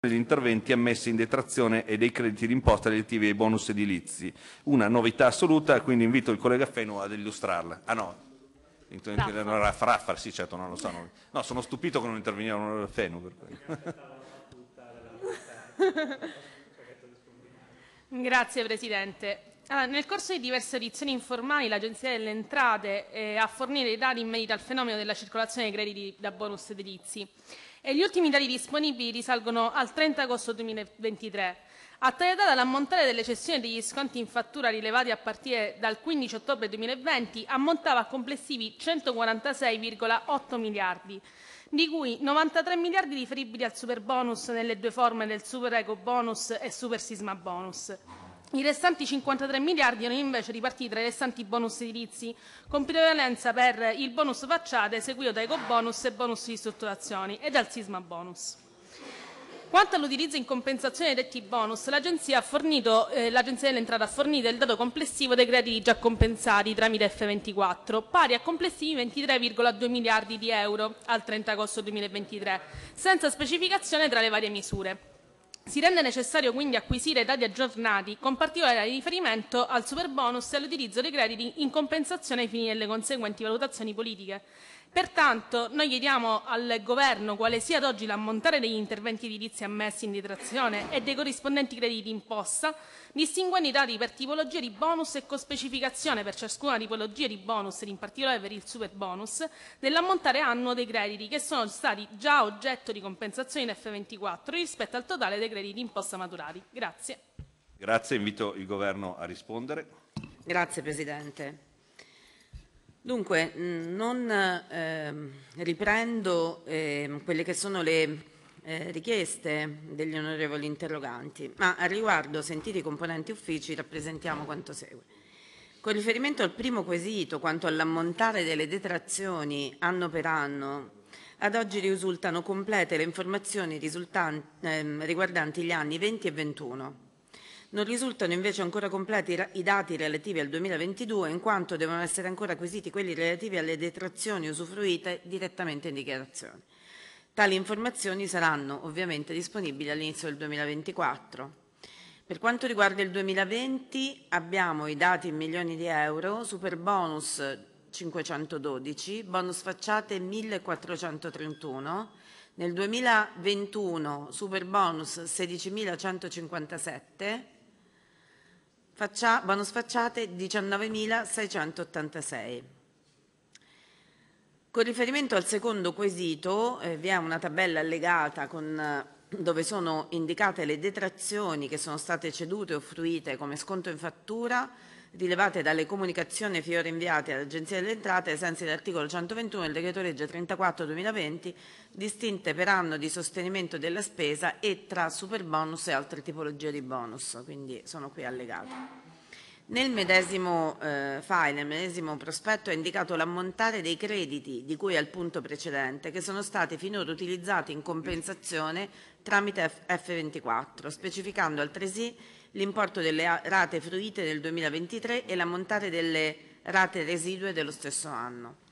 degli interventi ammessi in detrazione e dei crediti d'imposta relativi ai bonus edilizi. Una novità assoluta, quindi invito il collega Fenu ad illustrarla. Ah no, Raffar, Raffa, sì certo, non lo so. Non... No, sono stupito che non interveniva l'onorevole Feno. Grazie Presidente. Allora, nel corso di diverse edizioni informali l'Agenzia delle Entrate eh, ha fornito dei dati in merito al fenomeno della circolazione dei crediti da bonus edilizi e gli ultimi dati disponibili risalgono al 30 agosto 2023. A tale data l'ammontare delle cessioni degli sconti in fattura rilevati a partire dal 15 ottobre 2020 ammontava a complessivi 146,8 miliardi, di cui 93 miliardi riferibili al super bonus nelle due forme del super eco bonus e super sisma bonus. I restanti 53 miliardi erano invece ripartiti tra i restanti bonus edilizi, con prevalenza per il bonus facciate, seguito da ecobonus e bonus di strutturazioni e dal sisma bonus. Quanto all'utilizzo in compensazione dei detti bonus, l'Agenzia, eh, dell'Entrata ha fornito il dato complessivo dei crediti già compensati tramite F24, pari a complessivi 23,2 miliardi di euro al 30 agosto 2023, senza specificazione tra le varie misure. Si rende necessario quindi acquisire dati aggiornati con particolare riferimento al superbonus e all'utilizzo dei crediti in compensazione ai fini delle conseguenti valutazioni politiche Pertanto noi chiediamo al Governo quale sia ad oggi l'ammontare degli interventi edilizi ammessi in detrazione e dei corrispondenti crediti imposta, distinguendo i dati per tipologia di bonus e con specificazione per ciascuna tipologia di bonus in particolare per il super bonus dell'ammontare annuo dei crediti che sono stati già oggetto di compensazione in F24 rispetto al totale dei crediti imposta maturati. Grazie. Grazie, invito il Governo a rispondere. Grazie Presidente. Dunque, mm, non eh, riprendo eh, quelle che sono le eh, richieste degli onorevoli interroganti, ma al riguardo, sentiti i componenti uffici, rappresentiamo quanto segue. Con riferimento al primo quesito, quanto all'ammontare delle detrazioni anno per anno, ad oggi risultano complete le informazioni ehm, riguardanti gli anni 20 e 21 non risultano invece ancora completi i dati relativi al 2022 in quanto devono essere ancora acquisiti quelli relativi alle detrazioni usufruite direttamente in dichiarazione. Tali informazioni saranno ovviamente disponibili all'inizio del 2024. Per quanto riguarda il 2020 abbiamo i dati in milioni di euro, super bonus 512, bonus facciate 1431, nel 2021 super bonus 16157, Faccia, vanno sfacciate 19.686. Con riferimento al secondo quesito, eh, vi è una tabella allegata con, eh, dove sono indicate le detrazioni che sono state cedute o fruite come sconto in fattura rilevate dalle comunicazioni finora inviate all'Agenzia delle Entrate ai sensi dell'articolo 121 del decreto legge 34-2020, distinte per anno di sostenimento della spesa e tra superbonus e altre tipologie di bonus, quindi sono qui allegate. Nel medesimo eh, file, nel medesimo prospetto è indicato l'ammontare dei crediti di cui al punto precedente che sono stati finora utilizzati in compensazione tramite F- F24, specificando altresì l'importo delle rate fruite del 2023 e l'ammontare delle rate residue dello stesso anno.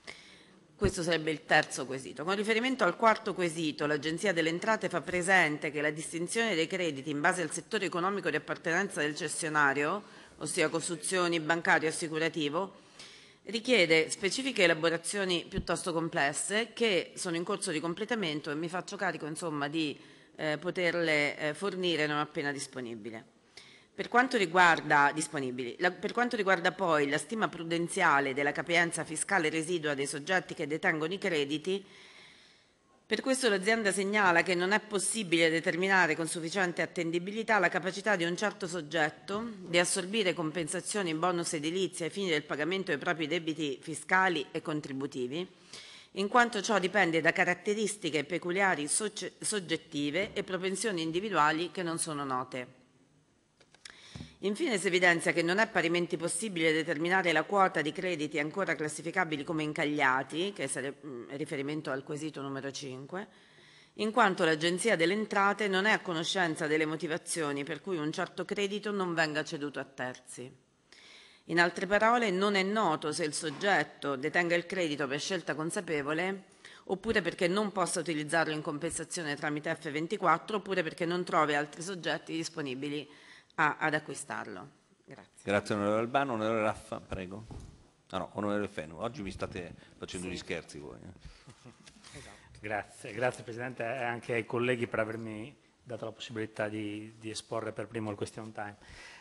Questo sarebbe il terzo quesito. Con riferimento al quarto quesito, l'Agenzia delle Entrate fa presente che la distinzione dei crediti in base al settore economico di appartenenza del cessionario, ossia costruzioni bancario e assicurativo, richiede specifiche elaborazioni piuttosto complesse che sono in corso di completamento e mi faccio carico insomma, di eh, poterle eh, fornire non appena disponibile. Per quanto, riguarda, la, per quanto riguarda poi la stima prudenziale della capienza fiscale residua dei soggetti che detengono i crediti, per questo l'azienda segnala che non è possibile determinare con sufficiente attendibilità la capacità di un certo soggetto di assorbire compensazioni in bonus edilizi ai fini del pagamento dei propri debiti fiscali e contributivi, in quanto ciò dipende da caratteristiche peculiari soggettive e propensioni individuali che non sono note. Infine si evidenzia che non è parimenti possibile determinare la quota di crediti ancora classificabili come incagliati, che è mm, riferimento al quesito numero 5, in quanto l'Agenzia delle Entrate non è a conoscenza delle motivazioni per cui un certo credito non venga ceduto a terzi. In altre parole, non è noto se il soggetto detenga il credito per scelta consapevole oppure perché non possa utilizzarlo in compensazione tramite F24 oppure perché non trovi altri soggetti disponibili a, ad acquistarlo. Grazie. Grazie onorevole Albano, onorevole Raffa, prego. No, ah, no, onorevole Fenu, oggi mi state facendo sì. gli scherzi voi. Eh. Esatto. Grazie, grazie Presidente e anche ai colleghi per avermi dato la possibilità di, di esporre per primo il question time.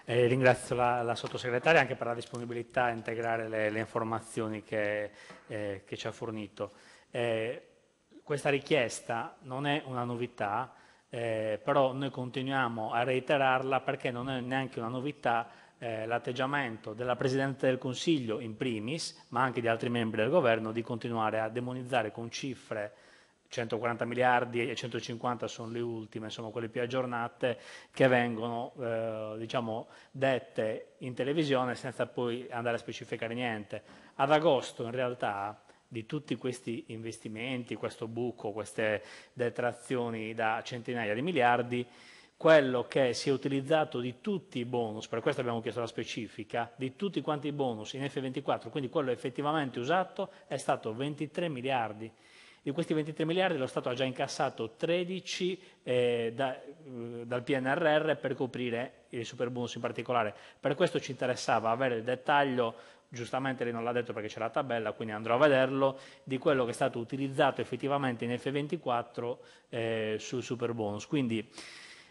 Eh, ringrazio la, la, sottosegretaria anche per la disponibilità a integrare le, le informazioni che, eh, che, ci ha fornito. Eh, questa richiesta non è una novità, eh, però noi continuiamo a reiterarla perché non è neanche una novità eh, l'atteggiamento della Presidente del Consiglio in primis, ma anche di altri membri del governo, di continuare a demonizzare con cifre 140 miliardi e 150 sono le ultime, insomma quelle più aggiornate, che vengono eh, diciamo, dette in televisione senza poi andare a specificare niente. Ad agosto in realtà di tutti questi investimenti, questo buco, queste detrazioni da centinaia di miliardi, quello che si è utilizzato di tutti i bonus, per questo abbiamo chiesto la specifica, di tutti quanti i bonus in F24, quindi quello effettivamente usato è stato 23 miliardi. Di questi 23 miliardi lo Stato ha già incassato 13 eh, da, eh, dal PNRR per coprire il superbonus in particolare. Per questo ci interessava avere il dettaglio giustamente lei non l'ha detto perché c'è la tabella, quindi andrò a vederlo, di quello che è stato utilizzato effettivamente in F24 eh, sul Superbonus. Quindi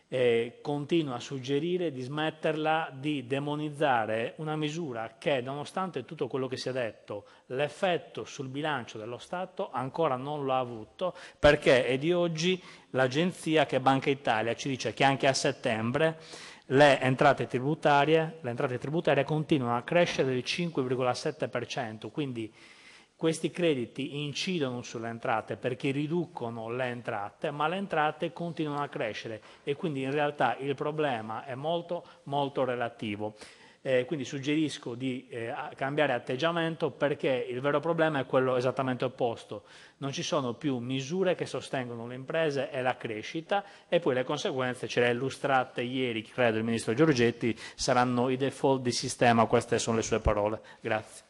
eh, continua a suggerire di smetterla di demonizzare una misura che, nonostante tutto quello che si è detto, l'effetto sul bilancio dello Stato ancora non l'ha avuto, perché è di oggi l'agenzia che Banca Italia ci dice che anche a settembre le entrate tributarie, le entrate tributarie continuano a crescere del 5,7%, quindi questi crediti incidono sulle entrate perché riducono le entrate, ma le entrate continuano a crescere e quindi in realtà il problema è molto, molto relativo. Eh, quindi suggerisco di eh, cambiare atteggiamento perché il vero problema è quello esattamente opposto. Non ci sono più misure che sostengono le imprese e la crescita e poi le conseguenze ce le ha illustrate ieri, credo, il Ministro Giorgetti, saranno i default di sistema, queste sono le sue parole. Grazie.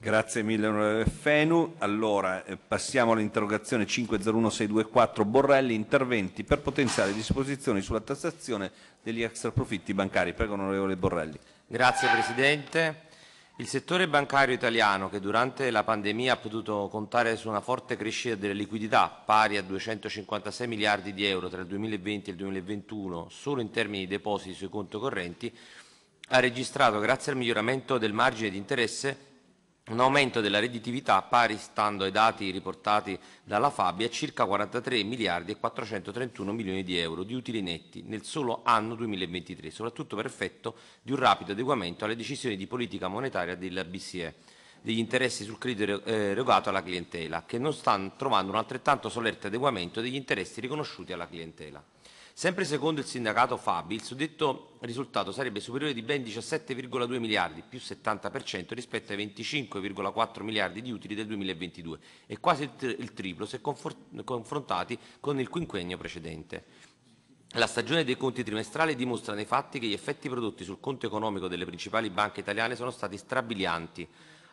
Grazie mille onorevole Fenu. Allora eh, passiamo all'interrogazione 501624 Borrelli, interventi per potenziare disposizioni sulla tassazione degli extra profitti bancari. Prego onorevole Borrelli. Grazie Presidente. Il settore bancario italiano che durante la pandemia ha potuto contare su una forte crescita delle liquidità pari a 256 miliardi di euro tra il 2020 e il 2021 solo in termini di depositi sui conti correnti ha registrato grazie al miglioramento del margine di interesse un aumento della redditività pari, stando ai dati riportati dalla Fabia, a circa 43 miliardi e 431 milioni di euro di utili netti nel solo anno 2023, soprattutto per effetto di un rapido adeguamento alle decisioni di politica monetaria della BCE degli interessi sul credito eh, erogato alla clientela, che non stanno trovando un altrettanto solerte adeguamento degli interessi riconosciuti alla clientela. Sempre secondo il sindacato Fabi, il suddetto risultato sarebbe superiore di ben 17,2 miliardi, più 70% rispetto ai 25,4 miliardi di utili del 2022 e quasi il, triplo se confrontati con il quinquennio precedente. La stagione dei conti trimestrali dimostra nei fatti che gli effetti prodotti sul conto economico delle principali banche italiane sono stati strabilianti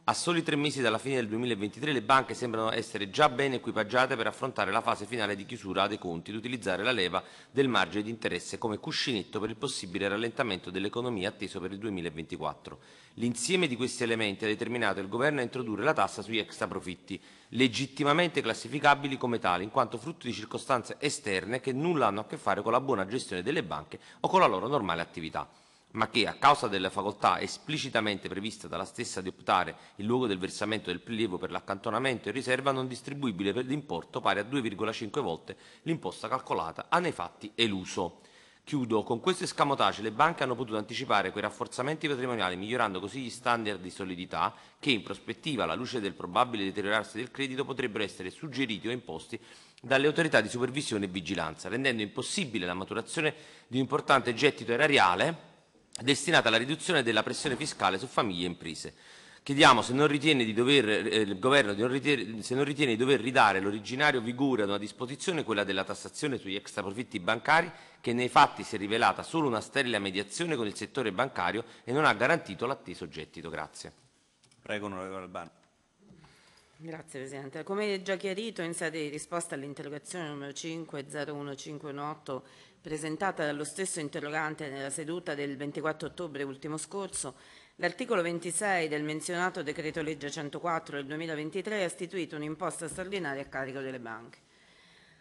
a soli tre mesi dalla fine del 2023 le banche sembrano essere già ben equipaggiate per affrontare la fase finale di chiusura dei conti ed utilizzare la leva del margine di interesse come cuscinetto per il possibile rallentamento dell'economia atteso per il 2024. L'insieme di questi elementi ha determinato il governo a introdurre la tassa sugli extra profitti, legittimamente classificabili come tali in quanto frutto di circostanze esterne che nulla hanno a che fare con la buona gestione delle banche o con la loro normale attività ma che, a causa della facoltà esplicitamente prevista dalla stessa di optare il luogo del versamento del prelievo per l'accantonamento in riserva non distribuibile per l'importo pari a 2,5 volte l'imposta calcolata ha ah, nei fatti eluso. Chiudo, con questo escamotage le banche hanno potuto anticipare quei rafforzamenti patrimoniali migliorando così gli standard di solidità che in prospettiva, alla luce del probabile deteriorarsi del credito, potrebbero essere suggeriti o imposti dalle autorità di supervisione e vigilanza, rendendo impossibile la maturazione di un importante gettito erariale destinata alla riduzione della pressione fiscale su famiglie e imprese. Chiediamo se non ritiene di dover, eh, il governo di non ritiene, se non ritiene di dover ridare l'originario vigore ad una disposizione, quella della tassazione sugli extraprofitti bancari, che nei fatti si è rivelata solo una sterile mediazione con il settore bancario e non ha garantito l'atteso gettito. Grazie. Prego, onorevole Albano. Grazie Presidente. Come già chiarito in sede di risposta all'interrogazione numero 501518 presentata dallo stesso interrogante nella seduta del 24 ottobre ultimo scorso, l'articolo 26 del menzionato decreto legge 104 del 2023 ha istituito un'imposta straordinaria a carico delle banche.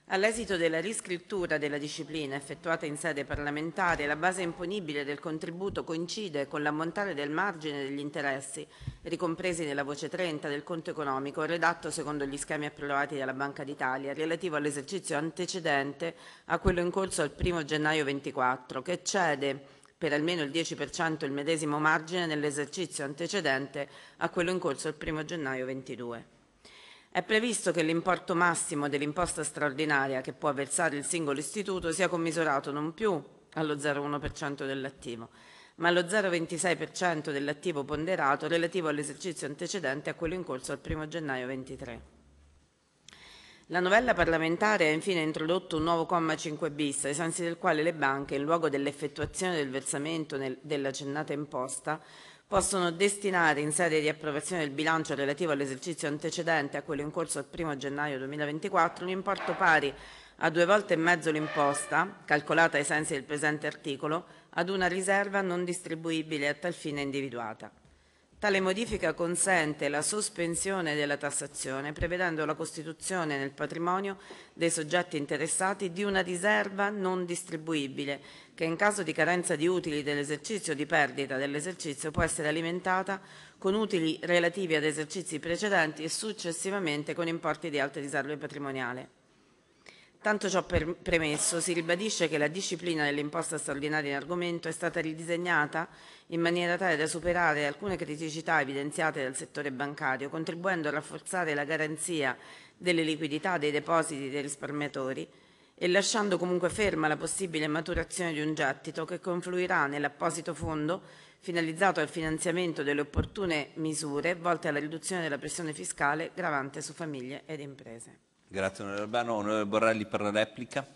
All'esito della riscrittura della disciplina effettuata in sede parlamentare, la base imponibile del contributo coincide con l'ammontare del margine degli interessi, ricompresi nella voce 30 del conto economico, redatto secondo gli schemi approvati dalla Banca d'Italia, relativo all'esercizio antecedente a quello in corso al 1 gennaio 24, che cede per almeno il 10% il medesimo margine nell'esercizio antecedente a quello in corso al 1 gennaio 22. È previsto che l'importo massimo dell'imposta straordinaria che può versare il singolo istituto sia commisurato non più allo 0,1% dell'attivo, ma allo 0,26% dell'attivo ponderato relativo all'esercizio antecedente a quello in corso al 1 gennaio 23. La novella parlamentare ha infine introdotto un nuovo comma 5 bis, ai sensi del quale le banche, in luogo dell'effettuazione del versamento dell'accennata imposta, possono destinare in sede di approvazione del bilancio relativo all'esercizio antecedente a quello in corso al 1 gennaio 2024 un importo pari a due volte e mezzo l'imposta, calcolata ai sensi del presente articolo, ad una riserva non distribuibile a tal fine individuata. Tale modifica consente la sospensione della tassazione prevedendo la costituzione nel patrimonio dei soggetti interessati di una riserva non distribuibile che in caso di carenza di utili dell'esercizio o di perdita dell'esercizio può essere alimentata con utili relativi ad esercizi precedenti e successivamente con importi di alte riserve patrimoniali. Tanto ciò premesso, si ribadisce che la disciplina dell'imposta straordinaria in argomento è stata ridisegnata in maniera tale da superare alcune criticità evidenziate dal settore bancario, contribuendo a rafforzare la garanzia delle liquidità dei depositi dei risparmiatori e lasciando comunque ferma la possibile maturazione di un gettito che confluirà nell'apposito fondo finalizzato al finanziamento delle opportune misure volte alla riduzione della pressione fiscale gravante su famiglie ed imprese. Grazie onorevole Albano. Onorevole Borrelli per la replica.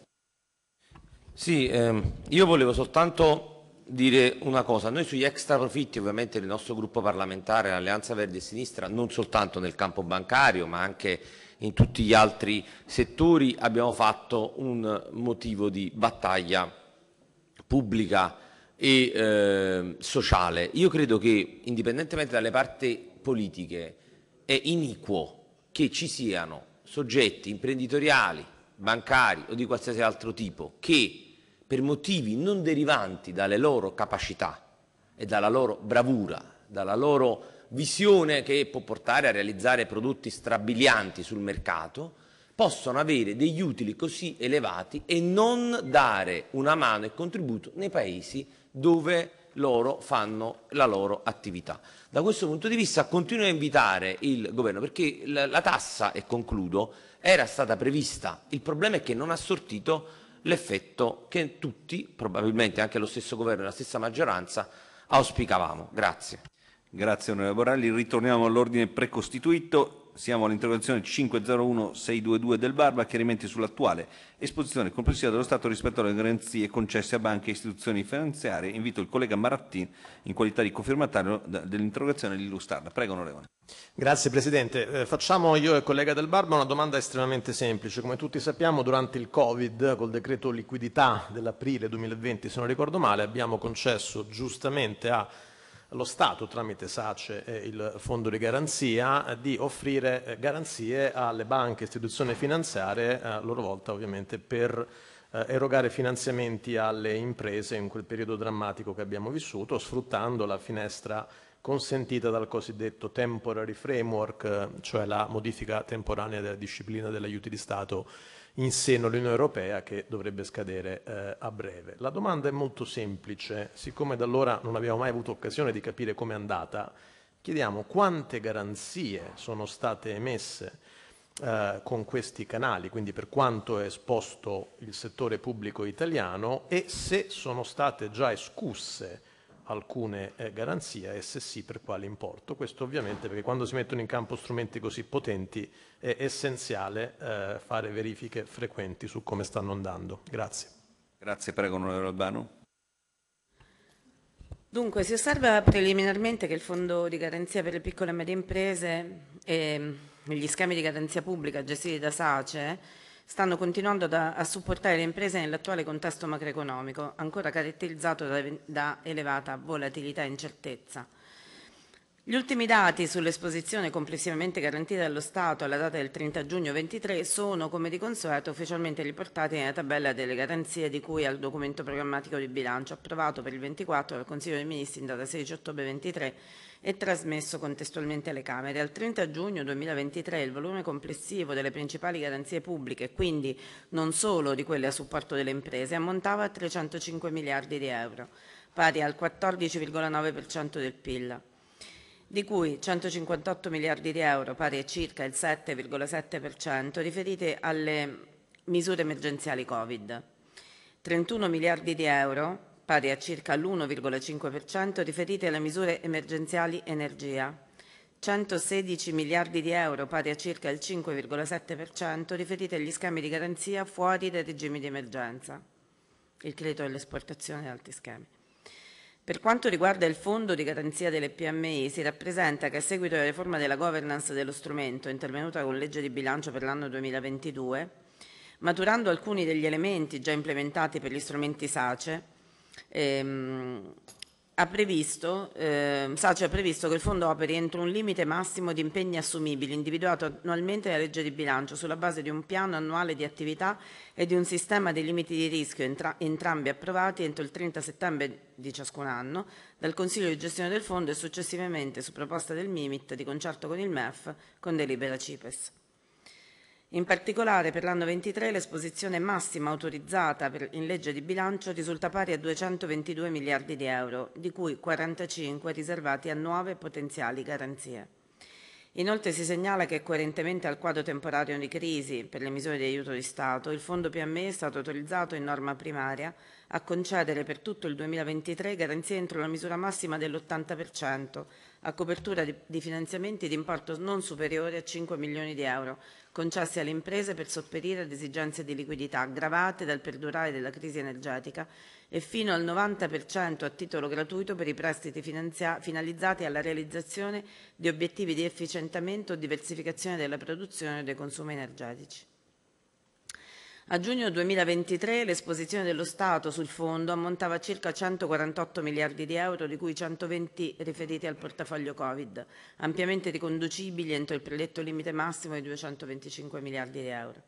Sì, ehm, io volevo soltanto dire una cosa. Noi sugli extra profitti ovviamente il nostro gruppo parlamentare, l'Alleanza Verde e Sinistra, non soltanto nel campo bancario ma anche in tutti gli altri settori abbiamo fatto un motivo di battaglia pubblica e eh, sociale. Io credo che indipendentemente dalle parti politiche è iniquo che ci siano soggetti imprenditoriali, bancari o di qualsiasi altro tipo che per motivi non derivanti dalle loro capacità e dalla loro bravura, dalla loro visione che può portare a realizzare prodotti strabilianti sul mercato, possono avere degli utili così elevati e non dare una mano e contributo nei paesi dove loro fanno la loro attività. Da questo punto di vista continuo a invitare il governo perché la, la tassa, e concludo, era stata prevista, il problema è che non ha sortito l'effetto che tutti, probabilmente anche lo stesso governo e la stessa maggioranza, auspicavamo. Grazie. Grazie onorevole Borrelli, ritorniamo all'ordine precostituito siamo all'interrogazione 501-622 del Barba, chiarimenti sull'attuale esposizione complessiva dello Stato rispetto alle garanzie concesse a banche e istituzioni finanziarie. Invito il collega Marattin, in qualità di confermatario dell'interrogazione, ad illustrarla. Prego, onorevole. Grazie Presidente. Eh, facciamo io e il collega Del Barba una domanda estremamente semplice. Come tutti sappiamo, durante il Covid, col decreto liquidità dell'aprile 2020, se non ricordo male, abbiamo concesso giustamente a lo Stato tramite SACE e il fondo di garanzia di offrire eh, garanzie alle banche e istituzioni finanziarie eh, a loro volta ovviamente per eh, erogare finanziamenti alle imprese in quel periodo drammatico che abbiamo vissuto sfruttando la finestra consentita dal cosiddetto temporary framework, cioè la modifica temporanea della disciplina degli aiuti di Stato in seno all'Unione Europea che dovrebbe scadere eh, a breve. La domanda è molto semplice, siccome da allora non abbiamo mai avuto occasione di capire come è andata, chiediamo quante garanzie sono state emesse eh, con questi canali, quindi per quanto è esposto il settore pubblico italiano e se sono state già escusse alcune eh, garanzie, e se sì per quale importo. Questo ovviamente perché quando si mettono in campo strumenti così potenti è essenziale eh, fare verifiche frequenti su come stanno andando. Grazie. Grazie, prego onorevole Albano. Dunque, si osserva preliminarmente che il Fondo di garanzia per le piccole e medie imprese e mm, gli schemi di garanzia pubblica gestiti da SACE stanno continuando da, a supportare le imprese nell'attuale contesto macroeconomico, ancora caratterizzato da, da elevata volatilità e incertezza. Gli ultimi dati sull'esposizione complessivamente garantita dallo Stato alla data del 30 giugno 23 sono, come di consueto, ufficialmente riportati nella tabella delle garanzie di cui al documento programmatico di bilancio approvato per il 24 dal Consiglio dei Ministri in data 16 ottobre 23 e trasmesso contestualmente alle Camere. Al 30 giugno 2023 il volume complessivo delle principali garanzie pubbliche, quindi non solo di quelle a supporto delle imprese, ammontava a 305 miliardi di euro, pari al 14,9% del PIL di cui 158 miliardi di euro, pari a circa il 7,7%, riferiti alle misure emergenziali Covid, 31 miliardi di euro, pari a circa l'1,5%, riferiti alle misure emergenziali energia, 116 miliardi di euro, pari a circa il 5,7%, riferiti agli schemi di garanzia fuori dai regimi di emergenza, il credito all'esportazione e altri schemi. Per quanto riguarda il fondo di garanzia delle PMI, si rappresenta che a seguito della riforma della governance dello strumento, intervenuta con legge di bilancio per l'anno 2022, maturando alcuni degli elementi già implementati per gli strumenti SACE, ehm, ha previsto, eh, Sace ha previsto che il fondo operi entro un limite massimo di impegni assumibili individuato annualmente dalla legge di bilancio sulla base di un piano annuale di attività e di un sistema dei limiti di rischio entra entrambi approvati entro il 30 settembre di ciascun anno dal Consiglio di gestione del fondo e successivamente su proposta del MIMIT di concerto con il MEF con delibera CIPES. In particolare per l'anno 23 l'esposizione massima autorizzata per, in legge di bilancio risulta pari a 222 miliardi di euro, di cui 45 riservati a nuove potenziali garanzie. Inoltre si segnala che coerentemente al quadro temporaneo di crisi per le misure di aiuto di Stato, il fondo PME è stato autorizzato in norma primaria a concedere per tutto il 2023 garanzie entro la misura massima dell'80% a copertura di finanziamenti di importo non superiore a 5 milioni di euro concessi alle imprese per sopperire ad esigenze di liquidità aggravate dal perdurare della crisi energetica e fino al 90% a titolo gratuito per i prestiti finalizzati alla realizzazione di obiettivi di efficientamento o diversificazione della produzione e dei consumi energetici. A giugno 2023 l'esposizione dello Stato sul fondo ammontava a circa 148 miliardi di euro, di cui 120 riferiti al portafoglio Covid, ampiamente riconducibili entro il predetto limite massimo di 225 miliardi di euro.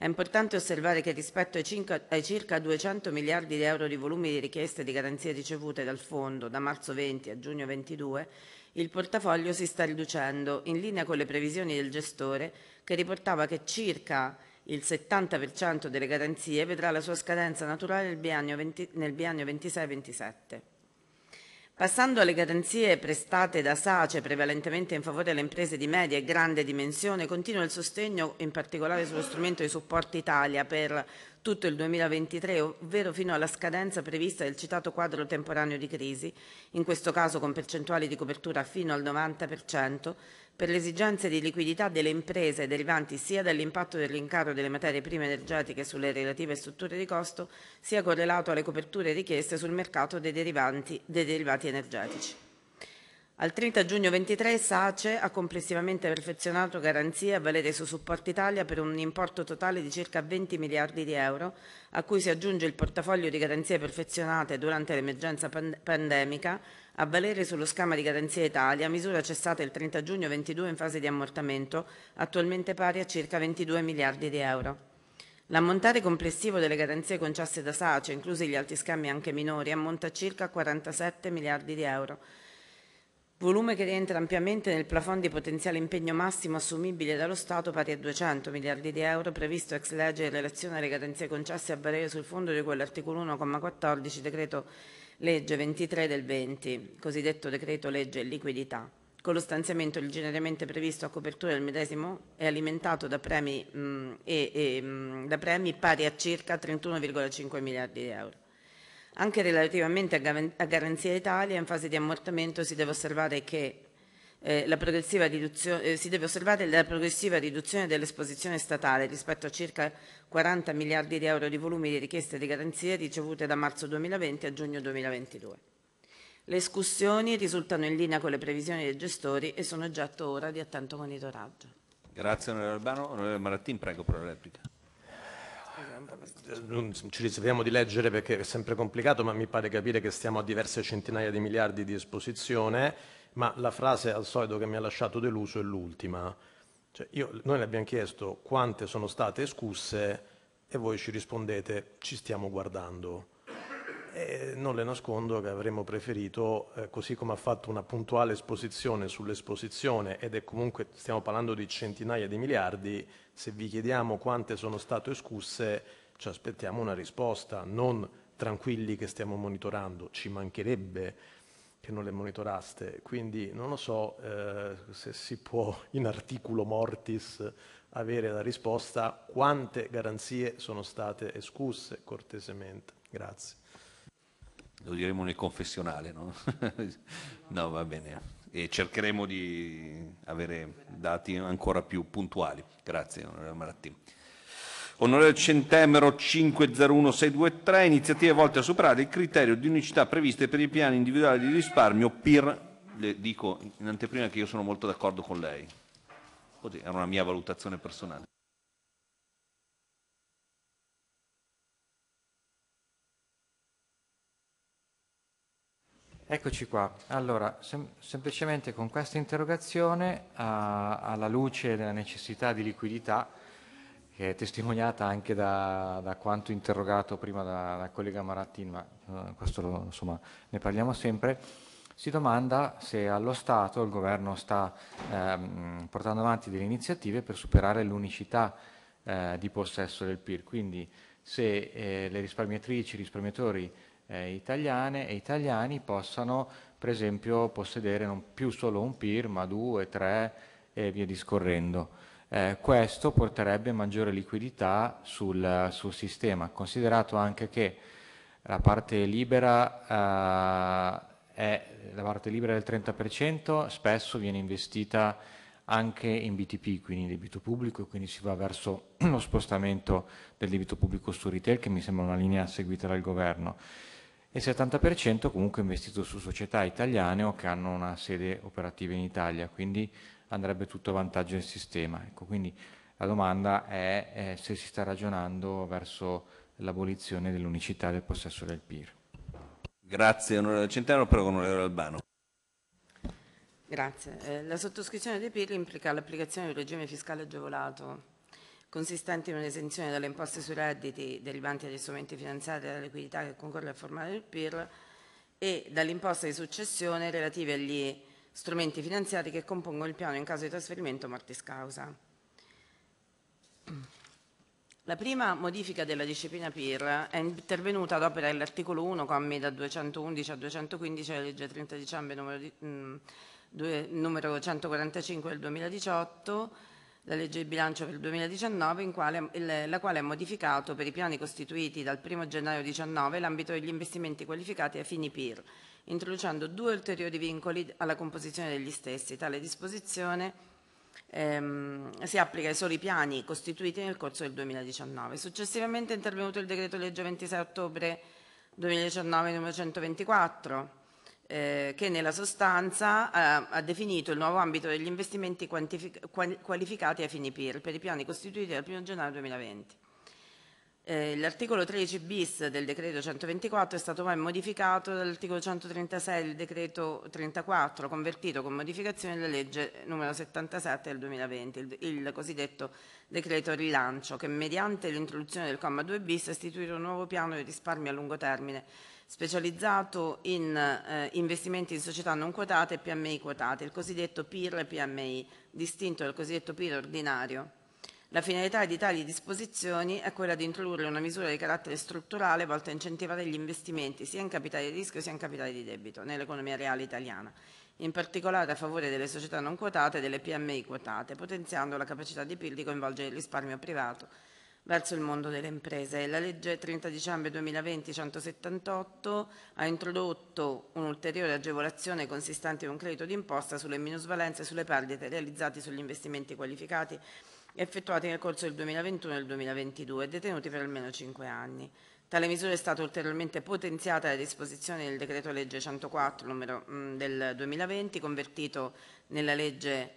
È importante osservare che rispetto ai, cinque, ai, circa 200 miliardi di euro di volumi di richieste di garanzie ricevute dal Fondo da marzo 20 a giugno 22, il portafoglio si sta riducendo in linea con le previsioni del gestore che riportava che circa il 70% delle garanzie vedrà la sua scadenza naturale nel biennio 26-27. Passando alle garanzie prestate da SACE prevalentemente in favore delle imprese di media e grande dimensione, continua il sostegno in particolare sullo strumento di supporto Italia per tutto il 2023, ovvero fino alla scadenza prevista del citato quadro temporaneo di crisi, in questo caso con percentuali di copertura fino al 90%, per le esigenze di liquidità delle imprese derivanti sia dall'impatto dell'incaro delle materie prime energetiche sulle relative strutture di costo, sia correlato alle coperture richieste sul mercato dei, dei derivati energetici. Al 30 giugno 23 SACE ha complessivamente perfezionato garanzie a valere su Supporto Italia per un importo totale di circa 20 miliardi di euro, a cui si aggiunge il portafoglio di garanzie perfezionate durante l'emergenza pandemica a valere sullo schema di Garanzia Italia, misura cessata il 30 giugno 22 in fase di ammortamento, attualmente pari a circa 22 miliardi di euro. L'ammontare complessivo delle garanzie concesse da SACE, inclusi gli altri scambi anche minori, ammonta a circa 47 miliardi di euro, volume che rientra ampiamente nel plafond di potenziale impegno massimo assumibile dallo Stato pari a 200 miliardi di euro previsto ex legge in relazione alle garanzie concesse a valere sul fondo di cui all'articolo 1,14 decreto legge 23 del 20, cosiddetto decreto legge liquidità, con lo stanziamento originariamente previsto a copertura del medesimo è alimentato da premi, mh, mm, e, e, mh, mm, da premi pari a circa 31,5 miliardi di euro. Anche relativamente a, a Garanzia Italia, in fase di ammortamento si deve osservare che eh, eh, si deve osservare la progressiva riduzione dell'esposizione statale rispetto a circa 40 miliardi di euro di volumi di richieste di garanzie ricevute da marzo 2020 a giugno 2022. Le escussioni risultano in linea con le previsioni dei gestori e sono oggetto ora di attento monitoraggio. Grazie onorevole Albano. Onorevole Marattin, prego per la replica. Ci riserviamo di leggere perché è sempre complicato, ma mi pare capire che stiamo a diverse centinaia di miliardi di esposizione ma la frase al solito che mi ha lasciato deluso è l'ultima. Cioè, io, noi le abbiamo chiesto quante sono state escusse e voi ci rispondete ci stiamo guardando. E non le nascondo che avremmo preferito, eh, così come ha fatto una puntuale esposizione sull'esposizione, ed è comunque, stiamo parlando di centinaia di miliardi, se vi chiediamo quante sono state escusse ci aspettiamo una risposta, non tranquilli che stiamo monitorando, ci mancherebbe che non le monitoraste, quindi non lo so eh, se si può in articolo mortis avere la risposta quante garanzie sono state escusse cortesemente. Grazie. Lo diremo nel confessionale, no? no, va bene. E cercheremo di avere dati ancora più puntuali. Grazie, onorevole Maratti. Onorevole Centemero 501623, iniziative volte a superare il criterio di unicità previste per i piani individuali di risparmio PIR. Le dico in anteprima che io sono molto d'accordo con lei. Così era una mia valutazione personale. Eccoci qua. Allora, sem semplicemente con questa interrogazione, alla luce della necessità di liquidità, che è testimoniata anche da, da quanto interrogato prima dalla collega Marattin, ma eh, questo lo, insomma, ne parliamo sempre, si domanda se allo Stato il governo sta ehm, portando avanti delle iniziative per superare l'unicità eh, di possesso del PIR, quindi se eh, le risparmiatrici, i risparmiatori eh, italiane e italiani possano per esempio possedere non più solo un PIR ma due, tre e via discorrendo. Eh, questo porterebbe maggiore liquidità sul, sul, sistema, considerato anche che la parte libera, eh, è, la parte libera del 30% spesso viene investita anche in BTP, quindi in debito pubblico, quindi si va verso lo spostamento del debito pubblico su retail, che mi sembra una linea seguita dal governo, e il 70% comunque investito su società italiane o che hanno una sede operativa in Italia, quindi andrebbe tutto a vantaggio del sistema. Ecco, quindi la domanda è, è eh, se si sta ragionando verso l'abolizione dell'unicità del possesso del PIR. Grazie onorevole Centeno, prego onorevole Albano. Grazie. Eh, la sottoscrizione dei PIR implica l'applicazione di un regime fiscale agevolato consistente in un'esenzione dalle imposte sui redditi derivanti dagli strumenti finanziari e dalla liquidità che concorre a formare il PIR e dall'imposta di successione relative agli strumenti finanziari che compongono il piano in caso di trasferimento mortis causa. La prima modifica della disciplina PIR è intervenuta ad opera dell'articolo 1, commi da 211 a 215 della legge 30 dicembre numero, di, mh, mm, numero 145 del 2018, la legge di bilancio per il 2019, quale, il, la quale ha modificato per i piani costituiti dal 1 gennaio 2019 l'ambito degli investimenti qualificati ai fini PIR introducendo due ulteriori vincoli alla composizione degli stessi. Tale disposizione ehm, si applica ai soli piani costituiti nel corso del 2019. Successivamente è intervenuto il decreto legge 26 ottobre 2019 numero 124 eh, che nella sostanza eh, ha definito il nuovo ambito degli investimenti qualificati ai fini PIR per i piani costituiti dal 1 gennaio 2020. Eh, l'articolo 13 bis del decreto 124 è stato poi modificato dall'articolo 136 del decreto 34, convertito con modificazione della legge numero 77 del 2020, il, il cosiddetto decreto rilancio, che mediante l'introduzione del comma 2 bis ha istituito un nuovo piano di risparmio a lungo termine specializzato in eh, investimenti in società non quotate e PMI quotate, il cosiddetto PIR e PMI, distinto dal cosiddetto PIR ordinario la finalità di tali disposizioni è quella di introdurre una misura di carattere strutturale volta a incentivare gli investimenti sia in capitale di rischio sia in capitale di debito nell'economia reale italiana, in particolare a favore delle società non quotate e delle PMI quotate, potenziando la capacità di PIL di coinvolgere il risparmio privato verso il mondo delle imprese. La legge 30 dicembre 2020 178 ha introdotto un'ulteriore agevolazione consistente in un credito d'imposta sulle minusvalenze e sulle perdite realizzate sugli investimenti qualificati effettuati nel corso del 2021 e del 2022 e detenuti per almeno 5 anni. Tale misura è stata ulteriormente potenziata dalle disposizioni del decreto legge 104 numero, mm, del 2020, convertito nella legge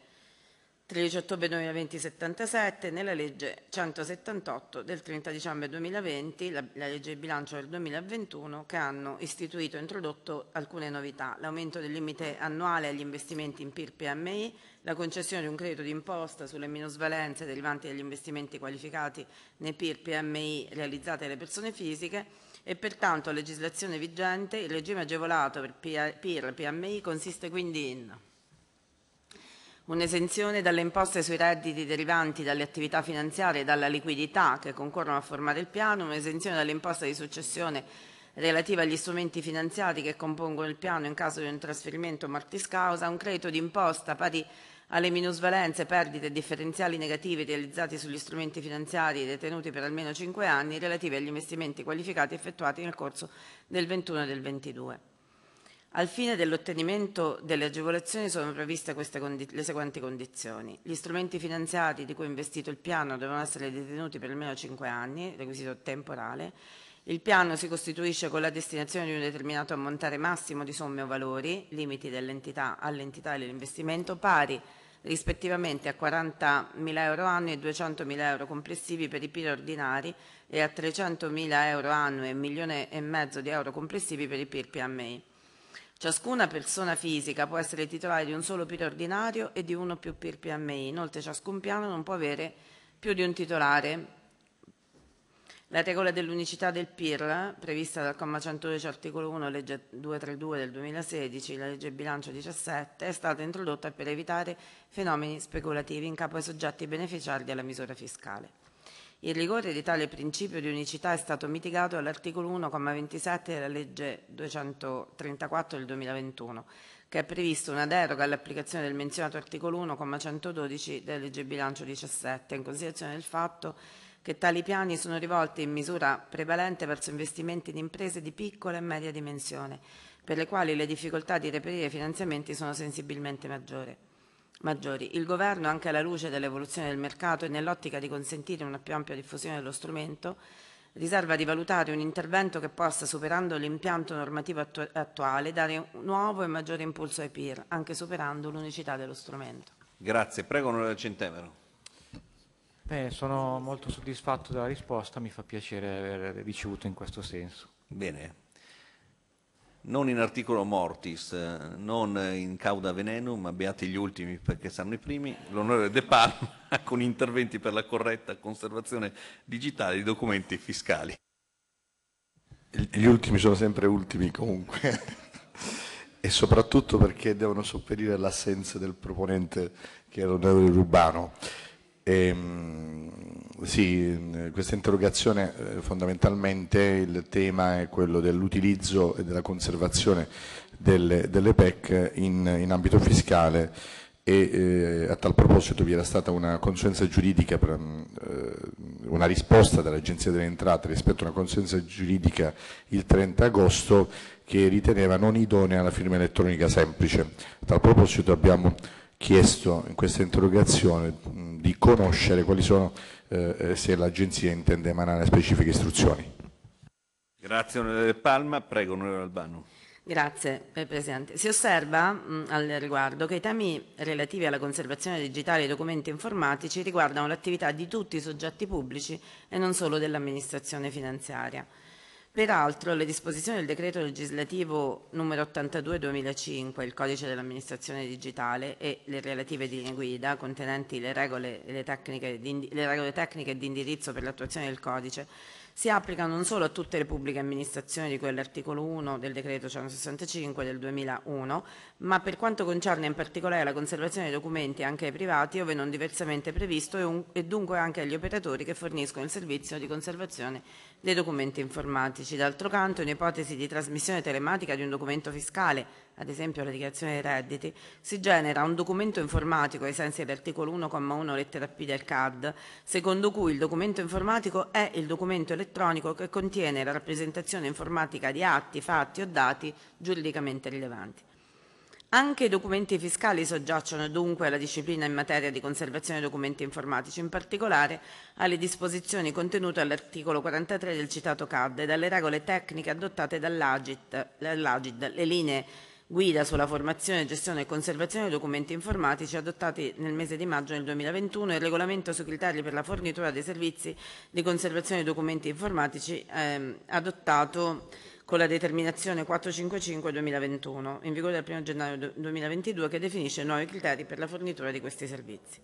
13 ottobre 2020 77 e nella legge 178 del 30 dicembre 2020, la, la legge di bilancio del 2021, che hanno istituito e introdotto alcune novità, l'aumento del limite annuale agli investimenti in PIR PMI la concessione di un credito d'imposta sulle minusvalenze derivanti dagli investimenti qualificati nei PIR PMI realizzati dalle persone fisiche e pertanto a legislazione vigente il regime agevolato per PIR PMI consiste quindi in un'esenzione dalle imposte sui redditi derivanti dalle attività finanziarie e dalla liquidità che concorrono a formare il piano, un'esenzione dall'imposta di successione relativa agli strumenti finanziari che compongono il piano in caso di un trasferimento martis causa, un credito d'imposta pari alle minusvalenze, perdite e differenziali negativi realizzati sugli strumenti finanziari detenuti per almeno 5 anni relativi agli investimenti qualificati effettuati nel corso del 21 e del 22. Al fine dell'ottenimento delle agevolazioni sono previste le seguenti condizioni. Gli strumenti finanziari di cui è investito il piano devono essere detenuti per almeno 5 anni, requisito temporale. Il piano si costituisce con la destinazione di un determinato ammontare massimo di somme o valori, limiti dell'entità all'entità dell'investimento, pari rispettivamente a 40.000 euro annui e 200.000 euro complessivi per i PIR ordinari e a 300.000 euro annui e 1 milione e mezzo di euro complessivi per i PIR PMI. Ciascuna persona fisica può essere titolare di un solo PIR ordinario e di uno o più PIR PMI, inoltre ciascun piano non può avere più di un titolare la regola dell'unicità del PIR, prevista dal comma 112 articolo 1 legge 232 del 2016, la legge bilancio 17, è stata introdotta per evitare fenomeni speculativi in capo ai soggetti beneficiari della misura fiscale. Il rigore di tale principio di unicità è stato mitigato all'articolo 1, comma 27 della legge 234 del 2021, che ha previsto una deroga all'applicazione del menzionato articolo 1, comma 112 della legge bilancio 17, in considerazione del fatto che che tali piani sono rivolti in misura prevalente verso investimenti in imprese di piccola e media dimensione, per le quali le difficoltà di reperire finanziamenti sono sensibilmente maggiori. Il Governo, anche alla luce dell'evoluzione del mercato e nell'ottica di consentire una più ampia diffusione dello strumento, riserva di valutare un intervento che possa, superando l'impianto normativo attu attuale, dare un nuovo e maggiore impulso ai PIR, anche superando l'unicità dello strumento. Grazie. Prego, onorevole Centemero. Eh, sono molto soddisfatto della risposta, mi fa piacere aver ricevuto in questo senso. Bene. Non in articolo mortis, eh, non in cauda venenum, ma beati gli ultimi perché saranno i primi, l'onore De Palma con interventi per la corretta conservazione digitale di documenti fiscali. Gli ultimi sono sempre ultimi comunque e soprattutto perché devono sopperire all'assenza del proponente che è l'onorevole Rubano. E, ehm, sì, questa interrogazione eh, fondamentalmente il tema è quello dell'utilizzo e della conservazione delle, delle PEC in, in, ambito fiscale e eh, a tal proposito vi era stata una consulenza giuridica, per, mm, eh, una risposta dall'Agenzia delle Entrate rispetto a una consulenza giuridica il 30 agosto che riteneva non idonea la firma elettronica semplice. A tal proposito abbiamo chiesto in questa interrogazione di conoscere quali sono, eh, eh, se l'Agenzia intende emanare specifiche istruzioni. Grazie onorevole Palma, prego onorevole Albano. Grazie eh, Presidente. Si osserva mh, al riguardo che i temi relativi alla conservazione digitale dei documenti informatici riguardano l'attività di tutti i soggetti pubblici e non solo dell'amministrazione finanziaria. Peraltro le disposizioni del decreto legislativo numero 82 2005, il codice dell'amministrazione digitale e le relative linee guida contenenti le regole, le, tecniche, le regole tecniche di indirizzo per l'attuazione del codice si applica non solo a tutte le pubbliche amministrazioni di cui all'articolo 1 del decreto 165 del 2001, ma per quanto concerne in particolare la conservazione dei documenti anche ai privati, ove non diversamente previsto, e, un, e dunque anche agli operatori che forniscono il servizio di conservazione dei documenti informatici. D'altro canto, in ipotesi di trasmissione telematica di un documento fiscale ad esempio la dichiarazione dei redditi, si genera un documento informatico ai sensi dell'articolo 1,1 lettera P del CAD, secondo cui il documento informatico è il documento elettronico che contiene la rappresentazione informatica di atti, fatti o dati giuridicamente rilevanti. Anche i documenti fiscali soggiacciono dunque alla disciplina in materia di conservazione dei documenti informatici, in particolare alle disposizioni contenute all'articolo 43 del citato CAD ed alle regole tecniche adottate dall'Agid, le linee guida sulla formazione, gestione e conservazione dei documenti informatici adottati nel mese di maggio del 2021 e il regolamento sui criteri per la fornitura dei servizi di conservazione dei documenti informatici ehm, adottato con la determinazione 455-2021, in vigore dal 1 gennaio 2022, che definisce nuovi criteri per la fornitura di questi servizi.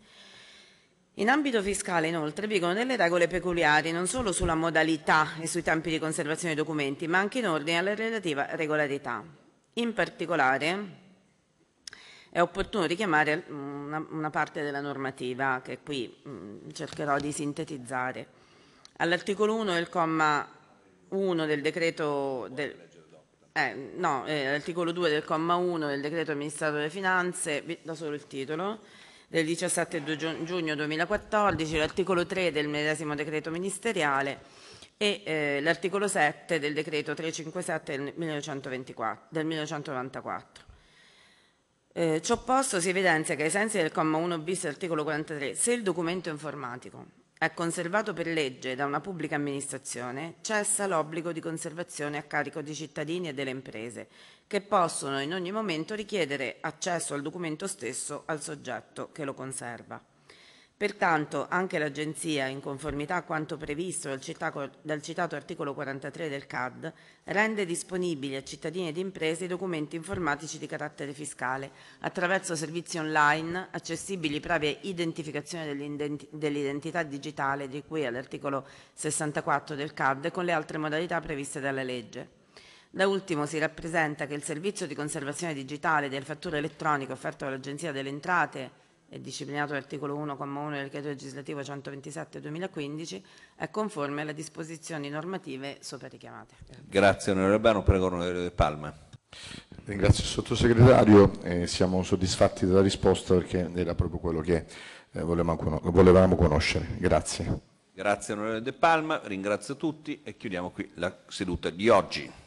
In ambito fiscale, inoltre, vigono delle regole peculiari non solo sulla modalità e sui tempi di conservazione dei documenti, ma anche in ordine alla relativa regolarità. In particolare è opportuno richiamare mm, una, una parte della normativa che qui mh, mm, cercherò di sintetizzare. All'articolo 1 il comma 1 del decreto del, eh, no, eh, l'articolo 2 del comma 1 del decreto del delle Finanze, vi do solo il titolo, del 17 giugno 2014, l'articolo 3 del medesimo decreto ministeriale e eh, l'articolo 7 del decreto 357 del, 1924, del 1994. Eh, ciò posto si evidenzia che ai sensi del comma 1 bis dell'articolo 43, se il documento informatico è conservato per legge da una pubblica amministrazione, cessa l'obbligo di conservazione a carico dei cittadini e delle imprese, che possono in ogni momento richiedere accesso al documento stesso al soggetto che lo conserva. Pertanto anche l'Agenzia, in conformità a quanto previsto dal citato, dal citato articolo 43 del CAD, rende disponibili a cittadini ed imprese i documenti informatici di carattere fiscale attraverso servizi online accessibili previa identificazione dell'identità digitale di cui all'articolo 64 del CAD con le altre modalità previste dalla legge. Da ultimo si rappresenta che il servizio di conservazione digitale del fatture elettronico offerto dall'Agenzia delle Entrate è disciplinato l'articolo 1,1 del decreto legislativo 127-2015, è conforme alle disposizioni normative sopra richiamate. Grazie onorevole Bano, prego onorevole De Palma. Ringrazio il sottosegretario, eh, siamo soddisfatti della risposta perché era proprio quello che eh, volevamo, volevamo conoscere. Grazie. Grazie onorevole De Palma, ringrazio tutti e chiudiamo qui la seduta di oggi.